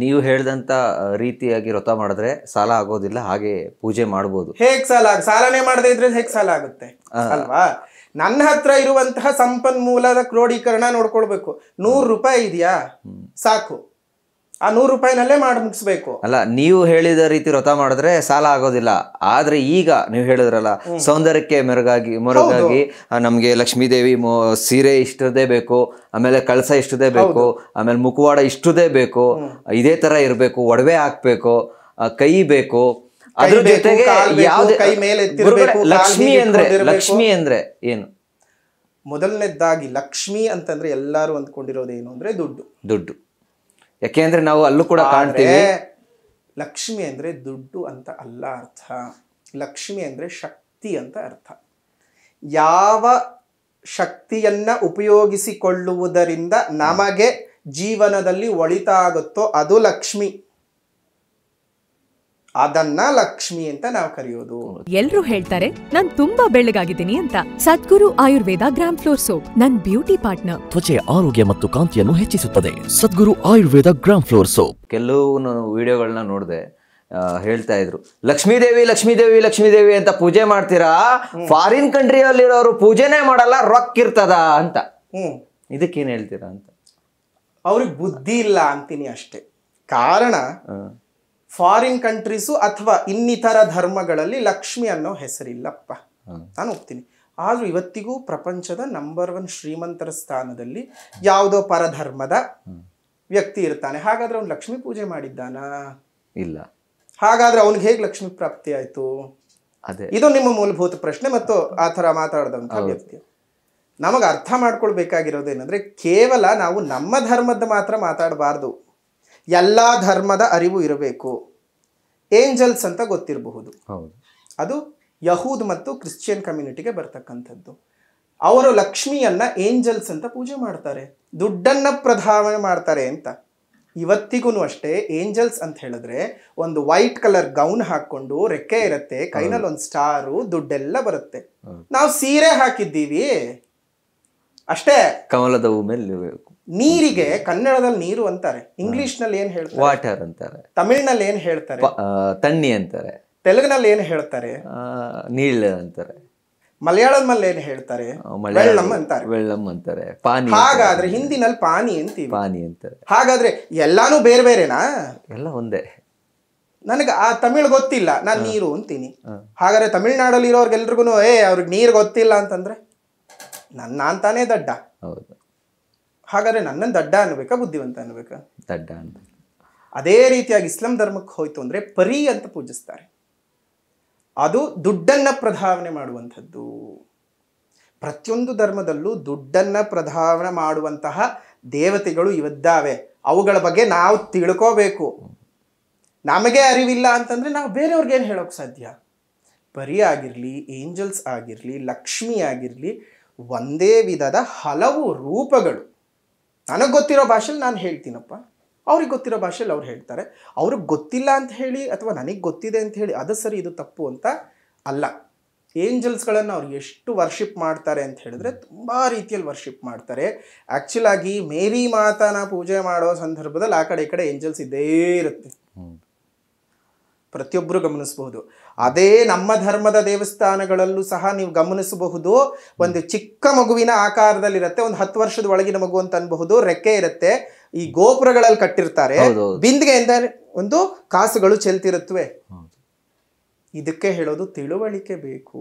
ನೀವು ಹೇಳ್ದಂತ ರೀತಿಯಾಗಿ ವ್ರತ ಮಾಡಿದ್ರೆ ಸಾಲ ಆಗೋದಿಲ್ಲ ಹಾಗೆ ಪೂಜೆ ಮಾಡ್ಬೋದು ಹೇಗ್ ಸಾಲ ಆಗ ಸಾಲನೆ ಮಾಡದೇ ಇದ್ರೆ ಹೇಗ್ ಸಾಲ ಆಗುತ್ತೆ ಅಲ್ವಾ ನನ್ನ ಹತ್ರ ಇರುವಂತಹ ಸಂಪನ್ಮೂಲದ ಕ್ರೋಢೀಕರಣ ನೋಡ್ಕೊಳ್ಬೇಕು ನೂರು ರೂಪಾಯಿ ಇದೆಯಾ ಸಾಕು ಆ ನೂರು ರೂಪಾಯಿನಲ್ಲೇ ಮಾಡಿ ಮುಗಿಸ್ಬೇಕು ಅಲ್ಲ ನೀವು ಹೇಳಿದ ರೀತಿ ವ್ರತ ಮಾಡಿದ್ರೆ ಸಾಲ ಆಗೋದಿಲ್ಲ ಆದ್ರೆ ಈಗ ನೀವು ಹೇಳಿದ್ರಲ್ಲ ಸೌಂದರ್ಯಕ್ಕೆ ಮೆರಗಾಗಿ ಮೊರಗಾಗಿ ನಮ್ಗೆ ಲಕ್ಷ್ಮೀದೇವಿ ಸೀರೆ ಇಷ್ಟದೇ ಬೇಕು ಆಮೇಲೆ ಕಳಸ ಇಷ್ಟದೇ ಬೇಕು ಆಮೇಲೆ ಮುಖವಾಡ ಇಷ್ಟದೇ ಬೇಕು ಇದೇ ತರ ಇರಬೇಕು ಒಡವೆ ಹಾಕ್ಬೇಕು ಕೈ ಬೇಕು ಅದ್ರ ಜೊತೆಗೆ ಯಾವ್ದೇ ಕೈ ಮೇಲೆ ಲಕ್ಷ್ಮಿ ಅಂದ್ರೆ ಲಕ್ಷ್ಮಿ ಅಂದ್ರೆ ಏನು ಮೊದಲನೇದಾಗಿ ಲಕ್ಷ್ಮಿ ಅಂತಂದ್ರೆ ಎಲ್ಲರೂ ಅಂದ್ಕೊಂಡಿರೋದೇನು ಅಂದ್ರೆ ದುಡ್ಡು ದುಡ್ಡು ಯಾಕೆಂದ್ರೆ ನಾವು ಅಲ್ಲೂ ಕೂಡ ಕಾಣ್ತೇವೆ ಲಕ್ಷ್ಮಿ ಅಂದ್ರೆ ದುಡ್ಡು ಅಂತ ಅಲ್ಲ ಅರ್ಥ ಲಕ್ಷ್ಮಿ ಅಂದ್ರೆ ಶಕ್ತಿ ಅಂತ ಅರ್ಥ ಯಾವ ಶಕ್ತಿಯನ್ನ ಉಪಯೋಗಿಸಿಕೊಳ್ಳುವುದರಿಂದ ನಮಗೆ ಜೀವನದಲ್ಲಿ ಒಳಿತಾಗುತ್ತೋ ಅದು ಲಕ್ಷ್ಮಿ ಅದನ್ನ ಲಕ್ಷ್ಮಿ ಅಂತ ನಾವು ಕರೆಯೋದು ಎಲ್ರು ಹೇಳ್ತಾರೆ ನಾನ್ ತುಂಬಾ ಬೆಳ್ಳಗಾಗಿದ್ದೀನಿ ಅಂತ Sadguru Ayurveda gram flour soap ನನ್ ಬ್ಯೂಟಿ ಪಾರ್ಟ್ನರ್ ತ್ವಚೆ ಆರೋಗ್ಯ ಮತ್ತು ಕಾಂತಿಯನ್ನು ಹೆಚ್ಚಿಸುತ್ತದೆ Sadguru Ayurveda gram flour soap ಕೆಲವು ವಿಡಿಯೋಗಳನ್ನ ನೋಡಿದೆ ಹೇಳ್ತಾ ಇದ್ರು ಲಕ್ಷ್ಮೀದೇವಿ ಲಕ್ಷ್ಮೀದೇವಿ ಲಕ್ಷ್ಮೀದೇವಿ ಅಂತ ಪೂಜೆ ಮಾಡ್ತೀರಾ ಫಾರಿನ್ ಕಂಟ್ರಿಯಲ್ಲಿರೋರು ಪೂಜೆನೆ ಮಾಡಲ್ಲ ರೊಕ್ಕ ಇರ್ತದ ಅಂತ ಹ್ಮ್ ಇದಕ್ಕೇನು ಹೇಳ್ತೀರಾ ಅಂತ ಅವ್ರಿಗೆ ಬುದ್ಧಿ ಇಲ್ಲ ಅಂತೀನಿ ಅಷ್ಟೇ ಕಾರಣ ಫಾರಿನ್ ಕಂಟ್ರೀಸು ಅಥವಾ ಇನ್ನಿತರ ಧರ್ಮಗಳಲ್ಲಿ ಲಕ್ಷ್ಮಿ ಅನ್ನೋ ಹೆಸರಿಲ್ಲಪ್ಪ ನಾನು ಹೋಗ್ತೀನಿ ಆದರೂ ಇವತ್ತಿಗೂ ಪ್ರಪಂಚದ ನಂಬರ್ ಒನ್ ಶ್ರೀಮಂತರ ಸ್ಥಾನದಲ್ಲಿ ಯಾವುದೋ ಪರಧರ್ಮದ ವ್ಯಕ್ತಿ ಇರ್ತಾನೆ ಹಾಗಾದ್ರೆ ಅವನು ಲಕ್ಷ್ಮಿ ಪೂಜೆ ಮಾಡಿದ್ದಾನ ಇಲ್ಲ ಹಾಗಾದ್ರೆ ಅವನಿಗೆ ಹೇಗೆ ಲಕ್ಷ್ಮಿ ಪ್ರಾಪ್ತಿ ಆಯಿತು ಅದೇ ಇದು ನಿಮ್ಮ ಮೂಲಭೂತ ಪ್ರಶ್ನೆ ಮತ್ತು ಆ ಥರ ಮಾತಾಡಿದಂಥ ವ್ಯಕ್ತಿ ನಮಗೆ ಅರ್ಥ ಮಾಡ್ಕೊಳ್ಬೇಕಾಗಿರೋದೇನಂದ್ರೆ ಕೇವಲ ನಾವು ನಮ್ಮ ಧರ್ಮದ ಮಾತ್ರ ಮಾತಾಡಬಾರ್ದು ಎಲ್ಲ ಧರ್ಮದ ಅರಿವು ಇರಬೇಕು ಏಂಜಲ್ಸ್ ಅಂತ ಗೊತ್ತಿರಬಹುದು ಅದು ಯಹೂದ್ ಮತ್ತು ಕ್ರಿಶ್ಚಿಯನ್ ಕಮ್ಯುನಿಟಿಗೆ ಬರ್ತಕ್ಕಂಥದ್ದು ಅವರು ಲಕ್ಷ್ಮಿಯನ್ನ ಏಂಜಲ್ಸ್ ಅಂತ ಪೂಜೆ ಮಾಡ್ತಾರೆ ದುಡ್ಡನ್ನ ಪ್ರಧಾನ ಮಾಡ್ತಾರೆ ಅಂತ ಇವತ್ತಿಗೂ ಅಷ್ಟೇ ಏಂಜಲ್ಸ್ ಅಂತ ಹೇಳಿದ್ರೆ ಒಂದು ವೈಟ್ ಕಲರ್ ಗೌನ್ ಹಾಕೊಂಡು ರೆಕ್ಕೆ ಇರುತ್ತೆ ಕೈನಲ್ಲಿ ಒಂದು ಸ್ಟಾರು ದುಡ್ಡೆಲ್ಲ ಬರುತ್ತೆ ನಾವು ಸೀರೆ ಹಾಕಿದ್ದೀವಿ ಅಷ್ಟೇ ಕಮಲದ ಮೇಲೆ ನೀರಿಗೆ ಕನ್ನಡದಲ್ಲಿ ನೀರು ಅಂತಾರೆ ಇಂಗ್ಲಿಷ್ ನಲ್ಲಿ ಏನ್ ಹೇಳ್ತಾರೆ ವಾಟರ್ ಅಂತಾರೆ ತಮಿಳ್ನಲ್ಲಿ ಏನ್ ಹೇಳ್ತಾರೆ ತಣ್ಣಿ ಅಂತಾರೆ ತೆಲುಗಿನಲ್ಲಿ ಏನ್ ಹೇಳ್ತಾರೆ ನೀಳ್ ಅಂತಾರೆ ಮಲಯಾಳಂನಲ್ಲಿ ಏನ್ ಹೇಳ್ತಾರೆ ವೆಳ್ಳಂ ಅಂತಾರೆ ವೆಳ್ಳಂ ಅಂತಾರೆ ಪಾನಿ ಹಾಗಾದ್ರೆ ಹಿಂದಿನಲ್ಲಿ ಪಾನಿ ಅಂತೀವಿ ಪಾನಿ ಅಂತಾರೆ ಹಾಗಾದ್ರೆ ಎಲ್ಲಾನು ಬೇರೆ ಬೇರೆನಾ ಎಲ್ಲ ಒಂದೇ ನನಗೆ ಆ ತಮಿಳ್ ಗೊತ್ತಿಲ್ಲ ನಾನು ನೀರು ಅಂತೀನಿ ಹಾಗಾದ್ರೆ ತಮಿಳ್ನಾಡಲ್ಲಿ ಇರೋರ್ಗೆಲ್ರಿಗೂ ಏ ಅವ್ರಿಗೆ ನೀರು ಗೊತ್ತಿಲ್ಲ ಅಂತಂದ್ರೆ ನನ್ನ ಅಂತಾನೆ ದಡ್ಡ ಹೌದು ಹಾಗಾದರೆ ನನ್ನನ್ನು ದಡ್ಡ ಅನ್ನಬೇಕಾ ಬುದ್ಧಿವಂತ ಅನ್ನಬೇಕಾ ದಡ್ಡ ಅಂತ ಅದೇ ರೀತಿಯಾಗಿ ಇಸ್ಲಾಂ ಧರ್ಮಕ್ಕೆ ಹೋಯ್ತು ಅಂದರೆ ಪರಿ ಅಂತ ಪೂಜಿಸ್ತಾರೆ ಅದು ದುಡ್ಡನ್ನು ಪ್ರಧಾವಣೆ ಮಾಡುವಂಥದ್ದು ಪ್ರತಿಯೊಂದು ಧರ್ಮದಲ್ಲೂ ದುಡ್ಡನ್ನು ಪ್ರಧಾವನೆ ಮಾಡುವಂತಹ ದೇವತೆಗಳು ಇವದ್ದಾವೆ ಅವುಗಳ ಬಗ್ಗೆ ನಾವು ತಿಳ್ಕೋಬೇಕು ನಮಗೆ ಅರಿವಿಲ್ಲ ಅಂತಂದರೆ ನಾವು ಬೇರೆಯವ್ರಿಗೇನು ಏನು ಹೇಳೋಕ್ಕೆ ಸಾಧ್ಯ ಪರಿ ಆಗಿರಲಿ ಏಂಜಲ್ಸ್ ಆಗಿರಲಿ ಲಕ್ಷ್ಮಿ ಆಗಿರಲಿ ಒಂದೇ ವಿಧದ ಹಲವು ರೂಪಗಳು ನನಗೆ ಗೊತ್ತಿರೋ ಭಾಷೆಲಿ ನಾನು ಹೇಳ್ತೀನಪ್ಪ ಅವ್ರಿಗೆ ಗೊತ್ತಿರೋ ಭಾಷೆಯಲ್ಲಿ ಅವ್ರು ಹೇಳ್ತಾರೆ ಅವ್ರಿಗೆ ಗೊತ್ತಿಲ್ಲ ಅಂತ ಹೇಳಿ ಅಥವಾ ನನಗೆ ಗೊತ್ತಿದೆ ಅಂತ ಹೇಳಿ ಅದು ಸರಿ ಇದು ತಪ್ಪು ಅಂತ ಅಲ್ಲ ಏಂಜಲ್ಸ್ಗಳನ್ನು ಅವ್ರು ಎಷ್ಟು ವರ್ಷಿಪ್ ಮಾಡ್ತಾರೆ ಅಂತ ಹೇಳಿದ್ರೆ ತುಂಬ ರೀತಿಯಲ್ಲಿ ವರ್ಷಿಪ್ ಮಾಡ್ತಾರೆ ಆ್ಯಕ್ಚುಲಾಗಿ ಮೇರಿ ಮಾತಾನ ಪೂಜೆ ಮಾಡೋ ಸಂದರ್ಭದಲ್ಲಿ ಆ ಕಡೆ ಈ ಕಡೆ ಏಂಜಲ್ಸ್ ಇದ್ದೇ ಇರುತ್ತೆ ಪ್ರತಿಯೊಬ್ಬರು ಗಮನಿಸಬಹುದು ಅದೇ ನಮ್ಮ ಧರ್ಮದ ದೇವಸ್ಥಾನಗಳಲ್ಲೂ ಸಹ ನೀವು ಗಮನಿಸಬಹುದು ಒಂದು ಚಿಕ್ಕ ಮಗುವಿನ ಆಕಾರದಲ್ಲಿರುತ್ತೆ ಒಂದು ಹತ್ತು ವರ್ಷದ ಒಳಗಿನ ಮಗು ಅಂತ ಅನ್ಬಹುದು ರೆಕ್ಕೆ ಇರುತ್ತೆ ಈ ಗೋಪುರಗಳಲ್ಲಿ ಕಟ್ಟಿರ್ತಾರೆ ಬಿಂದಿಗೆಯಿಂದ ಒಂದು ಕಾಸುಗಳು ಚೆಲ್ತಿರುತ್ತವೆ ಇದಕ್ಕೆ ಹೇಳೋದು ತಿಳುವಳಿಕೆ ಬೇಕು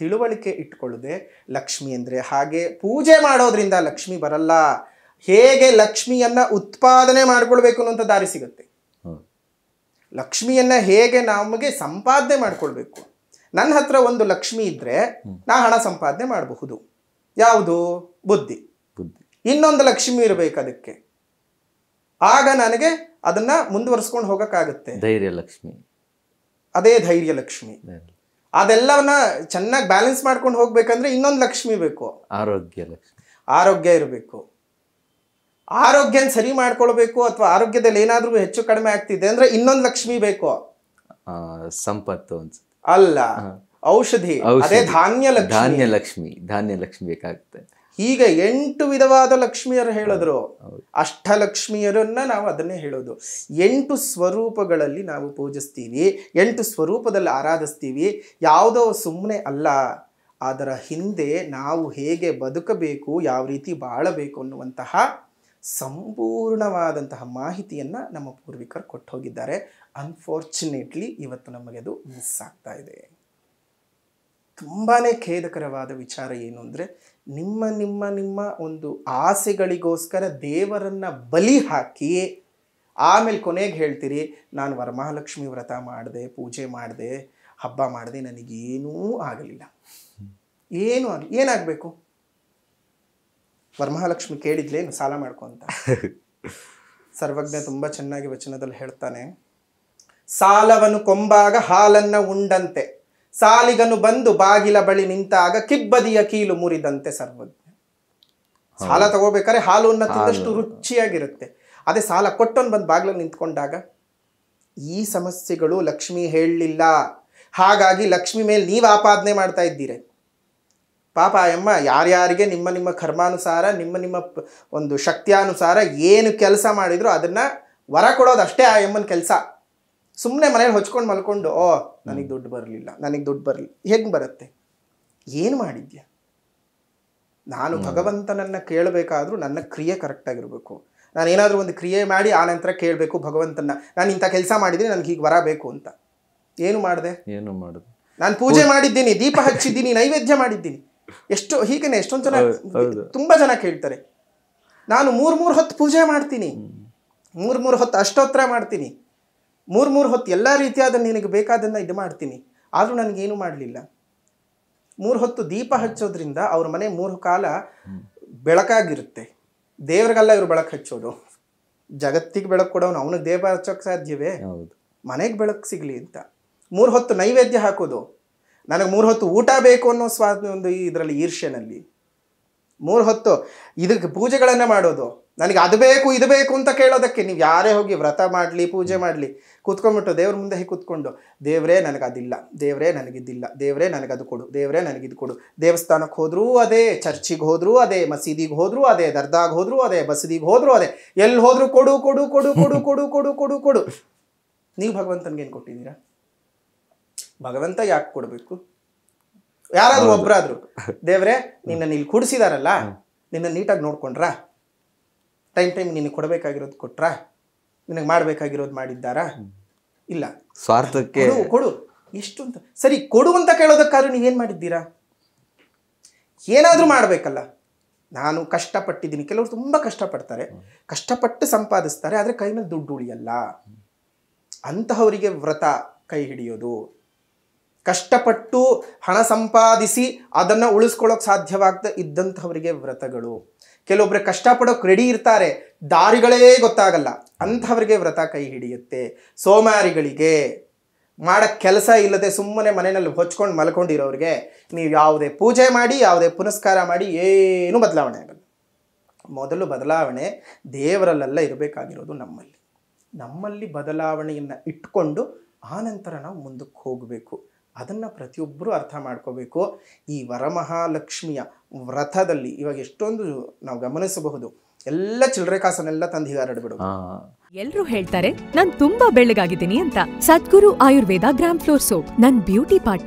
ತಿಳುವಳಿಕೆ ಇಟ್ಕೊಳ್ಳದೆ ಲಕ್ಷ್ಮಿ ಅಂದ್ರೆ ಹಾಗೆ ಪೂಜೆ ಮಾಡೋದ್ರಿಂದ ಲಕ್ಷ್ಮಿ ಬರಲ್ಲ ಹೇಗೆ ಲಕ್ಷ್ಮಿಯನ್ನ ಉತ್ಪಾದನೆ ಮಾಡ್ಕೊಳ್ಬೇಕು ಅನ್ನೋಂಥ ದಾರಿ ಸಿಗುತ್ತೆ ಲಕ್ಷ್ಮಿಯನ್ನು ಹೇಗೆ ನಮಗೆ ಸಂಪಾದನೆ ಮಾಡಿಕೊಳ್ಬೇಕು ನನ್ನ ಹತ್ರ ಒಂದು ಲಕ್ಷ್ಮಿ ಇದ್ದರೆ ನಾ ಹಣ ಸಂಪಾದನೆ ಮಾಡಬಹುದು ಯಾವುದು ಬುದ್ಧಿ ಬುದ್ಧಿ ಇನ್ನೊಂದು ಲಕ್ಷ್ಮಿ ಇರಬೇಕು ಅದಕ್ಕೆ ಆಗ ನನಗೆ ಅದನ್ನ ಮುಂದುವರಿಸ್ಕೊಂಡು ಹೋಗೋಕ್ಕಾಗುತ್ತೆ ಧೈರ್ಯ ಲಕ್ಷ್ಮಿ ಅದೇ ಧೈರ್ಯ ಲಕ್ಷ್ಮಿ ಅದೆಲ್ಲವನ್ನ ಚೆನ್ನಾಗಿ ಬ್ಯಾಲೆನ್ಸ್ ಮಾಡ್ಕೊಂಡು ಹೋಗ್ಬೇಕಂದ್ರೆ ಇನ್ನೊಂದು ಲಕ್ಷ್ಮಿ ಬೇಕು ಆರೋಗ್ಯ ಲಕ್ಷ್ಮಿ ಆರೋಗ್ಯ ಇರಬೇಕು ಆರೋಗ್ಯ ಸರಿ ಮಾಡ್ಕೊಳ್ಬೇಕು ಅಥವಾ ಆರೋಗ್ಯದಲ್ಲಿ ಏನಾದರೂ ಹೆಚ್ಚು ಕಡಿಮೆ ಆಗ್ತಿದೆ ಅಂದ್ರೆ ಇನ್ನೊಂದು ಲಕ್ಷ್ಮಿ ಬೇಕು ಸಂಪತ್ತು ಅನ್ಸುತ್ತೆ ಅಲ್ಲ ಔಷಧಿ ಅದೇ ಧಾನ್ಯ ಧಾನ್ಯ ಲಕ್ಷ್ಮಿ ಧಾನ್ಯ ಲಕ್ಷ್ಮಿ ಬೇಕಾಗುತ್ತೆ ಈಗ ಎಂಟು ವಿಧವಾದ ಲಕ್ಷ್ಮಿಯರು ಹೇಳಿದ್ರು ಅಷ್ಟಲಕ್ಷ್ಮಿಯರನ್ನ ನಾವು ಅದನ್ನೇ ಹೇಳೋದು ಎಂಟು ಸ್ವರೂಪಗಳಲ್ಲಿ ನಾವು ಪೂಜಿಸ್ತೀವಿ ಎಂಟು ಸ್ವರೂಪದಲ್ಲಿ ಆರಾಧಿಸ್ತೀವಿ ಯಾವುದೋ ಸುಮ್ಮನೆ ಅಲ್ಲ ಅದರ ಹಿಂದೆ ನಾವು ಹೇಗೆ ಬದುಕಬೇಕು ಯಾವ ರೀತಿ ಬಾಳಬೇಕು ಅನ್ನುವಂತಹ ಸಂಪೂರ್ಣವಾದಂತಹ ಮಾಹಿತಿಯನ್ನು ನಮ್ಮ ಪೂರ್ವಿಕರು ಕೊಟ್ಟು ಹೋಗಿದ್ದಾರೆ ಅನ್ಫಾರ್ಚುನೇಟ್ಲಿ ಇವತ್ತು ನಮಗೆ ಅದು ಮಿಸ್ ಆಗ್ತಾ ಇದೆ ತುಂಬಾ ಖೇದಕರವಾದ ವಿಚಾರ ಏನು ಅಂದರೆ ನಿಮ್ಮ ನಿಮ್ಮ ನಿಮ್ಮ ಒಂದು ಆಸೆಗಳಿಗೋಸ್ಕರ ದೇವರನ್ನು ಬಲಿ ಹಾಕಿ ಆಮೇಲೆ ಕೊನೆಗೆ ಹೇಳ್ತೀರಿ ನಾನು ವರಮಹಾಲಕ್ಷ್ಮಿ ವ್ರತ ಮಾಡಿದೆ ಪೂಜೆ ಮಾಡಿದೆ ಹಬ್ಬ ಮಾಡಿದೆ ನನಗೇನೂ ಆಗಲಿಲ್ಲ ಏನೂ ಆಗಲಿ ಏನಾಗಬೇಕು ವರಮಹಾಲಕ್ಷ್ಮಿ ಕೇಳಿದ್ಲೇನು ಸಾಲ ಮಾಡ್ಕೊಂತ ಸರ್ವಜ್ಞ ತುಂಬ ಚೆನ್ನಾಗಿ ವಚನದಲ್ಲಿ ಹೇಳ್ತಾನೆ ಸಾಲವನ್ನು ಕೊಂಬಾಗ ಹಾಲನ್ನು ಉಂಡಂತೆ ಸಾಲಿಗನು ಬಂದು ಬಾಗಿಲ ಬಳಿ ನಿಂತಾಗ ಕಿಬ್ಬದಿಯ ಕೀಲು ಮುರಿದಂತೆ ಸರ್ವಜ್ಞ ಸಾಲ ತಗೋಬೇಕಾದ್ರೆ ಹಾಲು ತಿಂದಷ್ಟು ರುಚಿಯಾಗಿರುತ್ತೆ ಅದೇ ಸಾಲ ಕೊಟ್ಟೊಂದು ಬಂದು ಬಾಗಿಲಲ್ಲಿ ನಿಂತ್ಕೊಂಡಾಗ ಈ ಸಮಸ್ಯೆಗಳು ಲಕ್ಷ್ಮಿ ಹೇಳಲಿಲ್ಲ ಹಾಗಾಗಿ ಲಕ್ಷ್ಮಿ ಮೇಲೆ ನೀವು ಆಪಾದನೆ ಮಾಡ್ತಾ ಇದ್ದೀರಿ ಪಾಪ ಎಮ್ಮ ಯಾರ್ಯಾರಿಗೆ ನಿಮ್ಮ ನಿಮ್ಮ ಕರ್ಮಾನುಸಾರ ನಿಮ್ಮ ನಿಮ್ಮ ಒಂದು ಶಕ್ತಿಯಾನುಸಾರ ಏನು ಕೆಲಸ ಮಾಡಿದ್ರು ಅದನ್ನು ವರ ಕೊಡೋದು ಅಷ್ಟೇ ಆ ಎಮ್ಮನ ಕೆಲಸ ಸುಮ್ಮನೆ ಮನೇಲಿ ಹೊಚ್ಕೊಂಡು ಮಲ್ಕೊಂಡು ಓ ನನಗೆ ದುಡ್ಡು ಬರಲಿಲ್ಲ ನನಗೆ ದುಡ್ಡು ಬರಲಿ ಹೆಂಗೆ ಬರುತ್ತೆ ಏನು ಮಾಡಿದ್ಯಾ ನಾನು ಭಗವಂತನನ್ನು ಕೇಳಬೇಕಾದ್ರೂ ನನ್ನ ಕ್ರಿಯೆ ಕರೆಕ್ಟಾಗಿರಬೇಕು ನಾನು ಏನಾದರೂ ಒಂದು ಕ್ರಿಯೆ ಮಾಡಿ ಆ ನಂತರ ಕೇಳಬೇಕು ಭಗವಂತನ ನಾನು ಇಂಥ ಕೆಲಸ ಮಾಡಿದ್ದೀನಿ ನನಗೆ ಹೀಗೆ ಬರಬೇಕು ಅಂತ ಏನು ಮಾಡಿದೆ ಏನು ಮಾಡಿದೆ ನಾನು ಪೂಜೆ ಮಾಡಿದ್ದೀನಿ ದೀಪ ಹಚ್ಚಿದ್ದೀನಿ ನೈವೇದ್ಯ ಮಾಡಿದ್ದೀನಿ ಎಷ್ಟು ಹೀಗೇನೆ ಎಷ್ಟೊಂದು ಜನ ತುಂಬಾ ಜನ ಕೇಳ್ತಾರೆ ನಾನು ಮೂರ್ ಮೂರ್ ಹೊತ್ತು ಪೂಜೆ ಮಾಡ್ತೀನಿ ಮೂರ್ ಮೂರ್ ಹೊತ್ತು ಅಷ್ಟೋತ್ರ ಮಾಡ್ತೀನಿ ಮೂರ್ ಮೂರ್ ಹೊತ್ತು ಎಲ್ಲ ರೀತಿಯಾದ ನಿನಗೆ ಬೇಕಾದನ್ನ ಇದು ಮಾಡ್ತೀನಿ ಆದರೂ ನನಗೇನು ಮಾಡಲಿಲ್ಲ ಮೂರು ಹೊತ್ತು ದೀಪ ಹಚ್ಚೋದ್ರಿಂದ ಅವ್ರ ಮನೆ ಮೂರು ಕಾಲ ಬೆಳಕಾಗಿರುತ್ತೆ ದೇವ್ರಿಗೆಲ್ಲ ಇವರು ಬೆಳಕು ಹಚ್ಚೋದು ಜಗತ್ತಿಗೆ ಬೆಳಕು ಕೊಡೋನು ಅವನಿಗೆ ದೇವ ಹಚ್ಚೋಕೆ ಸಾಧ್ಯವೇ ಮನೆಗೆ ಬೆಳಕು ಸಿಗಲಿ ಅಂತ ಮೂರು ಹೊತ್ತು ನೈವೇದ್ಯ ಹಾಕೋದು ನನಗೆ ಮೂರು ಹೊತ್ತು ಊಟ ಬೇಕು ಅನ್ನೋ ಸ್ವಾ ಒಂದು ಇದರಲ್ಲಿ ಈರ್ಷ್ಯನಲ್ಲಿ ಮೂರು ಹೊತ್ತು ಇದಕ್ಕೆ ಪೂಜೆಗಳನ್ನು ಮಾಡೋದು ನನಗೆ ಅದು ಬೇಕು ಇದು ಬೇಕು ಅಂತ ಕೇಳೋದಕ್ಕೆ ನೀವು ಯಾರೇ ಹೋಗಿ ವ್ರತ ಮಾಡಲಿ ಪೂಜೆ ಮಾಡಲಿ ಕೂತ್ಕೊಂಡ್ಬಿಟ್ಟು ದೇವ್ರ ಮುಂದೆ ಹೀಗೆ ಕೂತ್ಕೊಂಡು ದೇವರೇ ನನಗೆ ಅದಿಲ್ಲ ದೇವರೇ ನನಗಿದ್ದಿಲ್ಲ ದೇವರೇ ನನಗದು ಕೊಡು ದೇವರೇ ನನಗಿದು ಕೊಡು ದೇವಸ್ಥಾನಕ್ಕೆ ಹೋದರೂ ಅದೇ ಚರ್ಚಿಗೆ ಹೋದರೂ ಅದೇ ಮಸೀದಿಗೆ ಹೋದರೂ ಅದೇ ದರ್ದಾಗೆ ಹೋದರೂ ಅದೇ ಬಸದಿಗೆ ಹೋದರೂ ಅದೇ ಎಲ್ಲಿ ಹೋದರೂ ಕೊಡು ಕೊಡು ಕೊಡು ಕೊಡು ಕೊಡು ಕೊಡು ಕೊಡು ಕೊಡು ನೀವು ಭಗವಂತನಿಗೆ ಏನು ಕೊಟ್ಟಿದ್ದೀರಾ ಭಗವಂತ ಯಾಕೆ ಕೊಡಬೇಕು ಯಾರಾದ್ರೂ ಒಬ್ಬರಾದ್ರು ದೇವ್ರೆ ನಿನ್ನ ಇಲ್ಲಿ ಕೂಡಿಸಿದಾರಲ್ಲ ನಿನ್ನ ನೀಟಾಗಿ ನೋಡ್ಕೊಂಡ್ರ ಟೈಮ್ ಟೈಮ್ ನಿನಗೆ ಕೊಡಬೇಕಾಗಿರೋದು ಕೊಟ್ರಾ ನಿನಗೆ ಮಾಡಬೇಕಾಗಿರೋದು ಮಾಡಿದ್ದಾರಾ ಇಲ್ಲ ಸ್ವಾರ್ಥಕ್ಕೆ ಕೊಡು ಎಷ್ಟು ಅಂತ ಸರಿ ಕೊಡು ಅಂತ ಕೇಳೋದಕ್ಕಾದ್ರೂ ನೀವೇನು ಮಾಡಿದ್ದೀರಾ ಏನಾದರೂ ಮಾಡಬೇಕಲ್ಲ ನಾನು ಕಷ್ಟಪಟ್ಟಿದ್ದೀನಿ ಕೆಲವರು ತುಂಬ ಕಷ್ಟಪಡ್ತಾರೆ ಕಷ್ಟಪಟ್ಟು ಸಂಪಾದಿಸ್ತಾರೆ ಆದರೆ ಕೈ ಮೇಲೆ ದುಡ್ಡು ಉಳಿಯಲ್ಲ ಅಂತಹವರಿಗೆ ವ್ರತ ಕೈ ಹಿಡಿಯೋದು ಕಷ್ಟಪಟ್ಟು ಹಣ ಸಂಪಾದಿಸಿ ಅದನ್ನು ಉಳಿಸ್ಕೊಳ್ಳೋಕೆ ಸಾಧ್ಯವಾಗ್ತಾ ಇದ್ದಂಥವರಿಗೆ ವ್ರತಗಳು ಕೆಲವೊಬ್ಬರು ಕಷ್ಟಪಡೋಕೆ ರೆಡಿ ಇರ್ತಾರೆ ದಾರಿಗಳೇ ಗೊತ್ತಾಗಲ್ಲ ಅಂಥವ್ರಿಗೆ ವ್ರತ ಕೈ ಹಿಡಿಯುತ್ತೆ ಸೋಮಾರಿಗಳಿಗೆ ಮಾಡೋ ಕೆಲಸ ಇಲ್ಲದೆ ಸುಮ್ಮನೆ ಮನೆಯಲ್ಲಿ ಹೊಚ್ಕೊಂಡು ಮಲ್ಕೊಂಡಿರೋರಿಗೆ ನೀವು ಯಾವುದೇ ಪೂಜೆ ಮಾಡಿ ಯಾವುದೇ ಪುನಸ್ಕಾರ ಮಾಡಿ ಏನೂ ಬದಲಾವಣೆ ಆಗಲ್ಲ ಮೊದಲು ಬದಲಾವಣೆ ದೇವರಲ್ಲೆಲ್ಲ ಇರಬೇಕಾಗಿರೋದು ನಮ್ಮಲ್ಲಿ ನಮ್ಮಲ್ಲಿ ಬದಲಾವಣೆಯನ್ನು ಇಟ್ಕೊಂಡು ಆನಂತರ ನಾವು ಮುಂದಕ್ಕೆ ಹೋಗಬೇಕು ಅದನ್ನು ಪ್ರತಿಯೊಬ್ಬರು ಅರ್ಥ ಮಾಡ್ಕೋಬೇಕು ಈ ವರಮಹಾಲಕ್ಷ್ಮಿಯ ವ್ರತದಲ್ಲಿ ಇವಾಗ ಎಷ್ಟೊಂದು ನಾವು ಗಮನಿಸಬಹುದು ಎಲ್ಲ ಚಿಲ್ಲರೆ ಕಾಸನ್ನೆಲ್ಲ ತಂದು ಹೀಗಾರಡ್ಬಿಡು ಎಲ್ರು ಹೇಳ್ತಾರೆ ನಾನು ತುಂಬಾ ಬೆಳ್ಳಗಾಗಿದ್ದೀನಿ ಅಂತ Sadguru Ayurveda gram flour soap ನನ್ ಬ್ಯೂಟಿ ಪಾರ್ಟ್